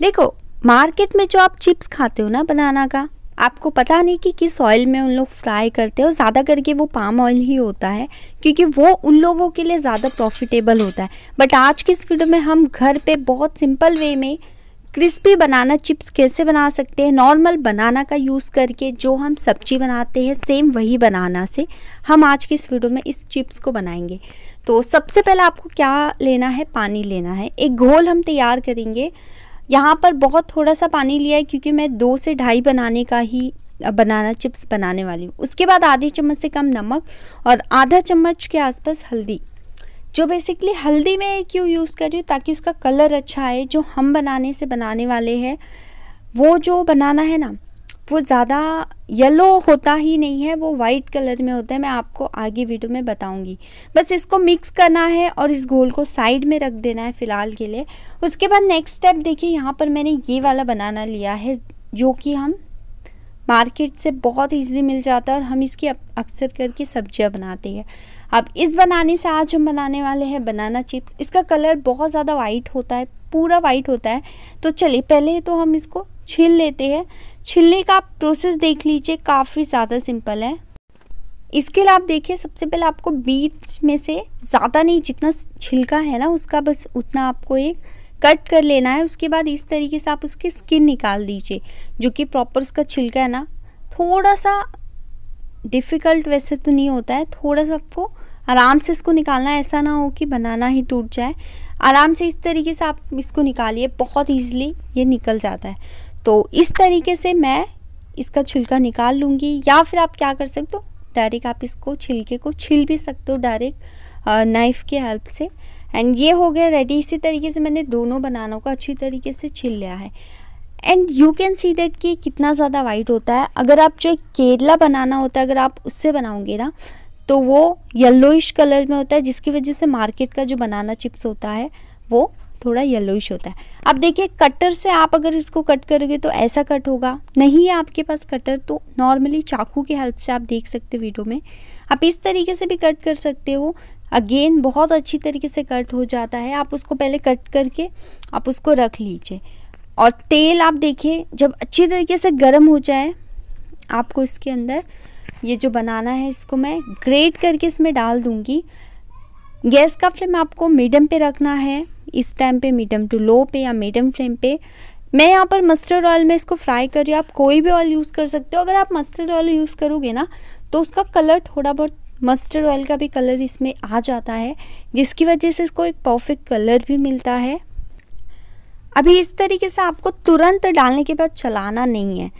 देखो मार्केट में जो आप चिप्स खाते हो ना बनाना का आपको पता नहीं कि किस ऑयल में उन लोग फ्राई करते हो ज़्यादा करके वो पाम ऑयल ही होता है क्योंकि वो उन लोगों के लिए ज़्यादा प्रॉफिटेबल होता है बट आज की इस वीडियो में हम घर पे बहुत सिंपल वे में क्रिस्पी बनाना चिप्स कैसे बना सकते हैं नॉर्मल बनाना का यूज़ करके जो हम सब्जी बनाते हैं सेम वही बनाना से हम आज की इस वीडियो में इस चिप्स को बनाएंगे तो सबसे पहले आपको क्या लेना है पानी लेना है एक घोल हम तैयार करेंगे यहाँ पर बहुत थोड़ा सा पानी लिया है क्योंकि मैं दो से ढाई बनाने का ही बनाना चिप्स बनाने वाली हूँ उसके बाद आधे चम्मच से कम नमक और आधा चम्मच के आसपास हल्दी जो बेसिकली हल्दी मैं क्यों यूज़ कर रही हूँ ताकि उसका कलर अच्छा आए जो हम बनाने से बनाने वाले हैं वो जो बनाना है ना वो ज़्यादा येलो होता ही नहीं है वो वाइट कलर में होता है मैं आपको आगे वीडियो में बताऊंगी बस इसको मिक्स करना है और इस घोल को साइड में रख देना है फ़िलहाल के लिए उसके बाद नेक्स्ट स्टेप देखिए यहाँ पर मैंने ये वाला बनाना लिया है जो कि हम मार्केट से बहुत ईजिली मिल जाता है और हम इसकी अक्सर करके सब्जियाँ बनाते हैं अब इस बनाने से आज हम बनाने वाले हैं बनाना चिप्स इसका कलर बहुत ज़्यादा वाइट होता है पूरा वाइट होता है तो चलिए पहले तो हम इसको छील लेते हैं छिलने का प्रोसेस देख लीजिए काफ़ी ज़्यादा सिंपल है इसके लिए आप देखिए सबसे पहले आपको बीच में से ज़्यादा नहीं जितना छिलका है ना उसका बस उतना आपको एक कट कर लेना है उसके बाद इस तरीके से आप उसकी स्किन निकाल दीजिए जो कि प्रॉपर उसका छिलका है ना थोड़ा सा डिफ़िकल्ट वैसे तो नहीं होता है थोड़ा सा आपको आराम से इसको निकालना ऐसा ना हो कि बनाना ही टूट जाए आराम से इस तरीके से आप इसको निकालिए बहुत ईजिली ये निकल जाता है तो इस तरीके से मैं इसका छिलका निकाल लूँगी या फिर आप क्या कर सकते हो डायरेक्ट आप इसको छिलके को छिल भी सकते हो डायरेक्ट नाइफ़ के हेल्प से एंड ये हो गया रेडी इसी तरीके से मैंने दोनों बनानों को अच्छी तरीके से छिल लिया है and you can see that कि कितना ज़्यादा वाइट होता है अगर आप जो केरला बनाना होता है अगर आप उससे बनाओगे ना तो वो येल्लोइश कलर में होता है जिसकी वजह से मार्केट का जो बनाना चिप्स होता है वो थोड़ा येलोइश होता है अब देखिए कटर से आप अगर इसको कट करोगे तो ऐसा कट होगा नहीं है आपके पास कटर तो नॉर्मली चाकू की हेल्प से आप देख सकते हो वीडियो में आप इस तरीके से भी कट कर सकते हो अगेन बहुत अच्छी तरीके से कट हो जाता है आप उसको पहले कट करके आप उसको रख लीजिए और तेल आप देखिए जब अच्छी तरीके से गर्म हो जाए आपको इसके अंदर ये जो बनाना है इसको मैं ग्रेट करके इसमें डाल दूँगी गैस का फ्लेम आपको मीडियम पे रखना है इस टाइम पे मीडियम टू लो पे या मीडियम फ्लेम पे मैं यहाँ पर मस्टर्ड ऑयल में इसको फ्राई कर रही हूँ आप कोई भी ऑयल यूज़ कर सकते हो अगर आप मस्टर्ड ऑयल यूज़ करोगे ना तो उसका कलर थोड़ा बहुत मस्टर्ड ऑयल का भी कलर इसमें आ जाता है जिसकी वजह से इसको एक परफेक्ट कलर भी मिलता है अभी इस तरीके से आपको तुरंत डालने के बाद चलाना नहीं है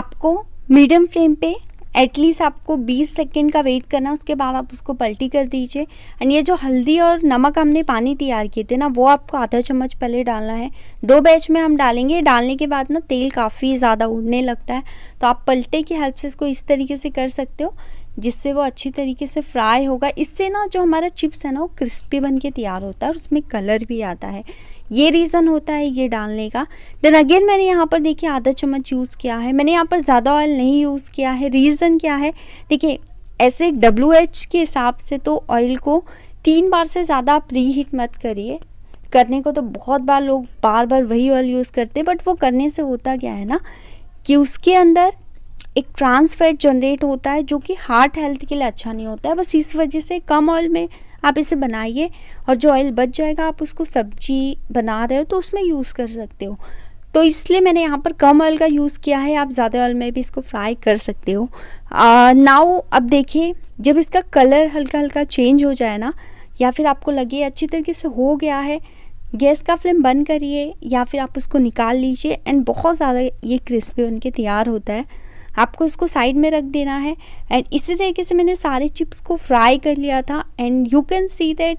आपको मीडियम फ्लेम पे एटलीस्ट आपको 20 सेकेंड का वेट करना है उसके बाद आप उसको पलटी कर दीजिए एंड ये जो हल्दी और नमक हमने पानी तैयार किए थे ना वो आपको आधा चम्मच पहले डालना है दो बैच में हम डालेंगे डालने के बाद ना तेल काफ़ी ज़्यादा उड़ने लगता है तो आप पलटे की हेल्प से इसको इस तरीके से कर सकते हो जिससे वो अच्छी तरीके से फ्राई होगा इससे ना जो हमारा चिप्स है ना वो क्रिस्पी बन के तैयार होता है और उसमें कलर भी आता है ये रीज़न होता है ये डालने का देन अगेन मैंने यहाँ पर देखिए आधा चम्मच यूज़ किया है मैंने यहाँ पर ज़्यादा ऑयल नहीं यूज़ किया है रीज़न क्या है देखिए ऐसे डब्ल्यू के हिसाब से तो ऑयल को तीन बार से ज़्यादा आप प्री हीट मत करिए करने को तो बहुत बार लोग बार बार वही ऑयल यूज़ करते हैं बट वो करने से होता क्या है ना कि उसके अंदर एक ट्रांसफैट जनरेट होता है जो कि हार्ट हेल्थ के लिए अच्छा नहीं होता है बस इस वजह से कम ऑयल में आप इसे बनाइए और जो ऑयल बच जाएगा आप उसको सब्जी बना रहे हो तो उसमें यूज़ कर सकते हो तो इसलिए मैंने यहाँ पर कम ऑयल का यूज़ किया है आप ज़्यादा ऑयल में भी इसको फ्राई कर सकते हो नाव अब देखिए जब इसका कलर हल्का हल्का चेंज हो जाए ना या फिर आपको लगे अच्छी तरीके से हो गया है गैस का फ्लेम बंद करिए या फिर आप उसको निकाल लीजिए एंड बहुत ज़्यादा ये क्रिस्पी बन तैयार होता है आपको उसको साइड में रख देना है एंड इसी तरीके से मैंने सारे चिप्स को फ्राई कर लिया था and you can see that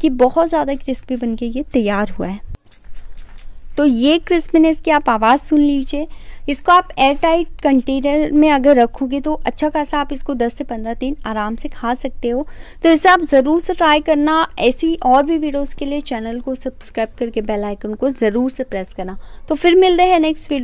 कि बहुत ज़्यादा क्रिस्पी बन के ये तैयार हुआ है तो ये क्रिस्पीनेस की आप आवाज़ सुन लीजिए इसको आप एयर टाइट कंटेनर में अगर रखोगे तो अच्छा खासा आप इसको 10 से 15 दिन आराम से खा सकते हो तो इसे आप ज़रूर से ट्राई करना ऐसी और भी वीडियोस के लिए चैनल को सब्सक्राइब करके बेल आइकन को ज़रूर से प्रेस करना तो फिर मिलते हैं नेक्स्ट वीडियो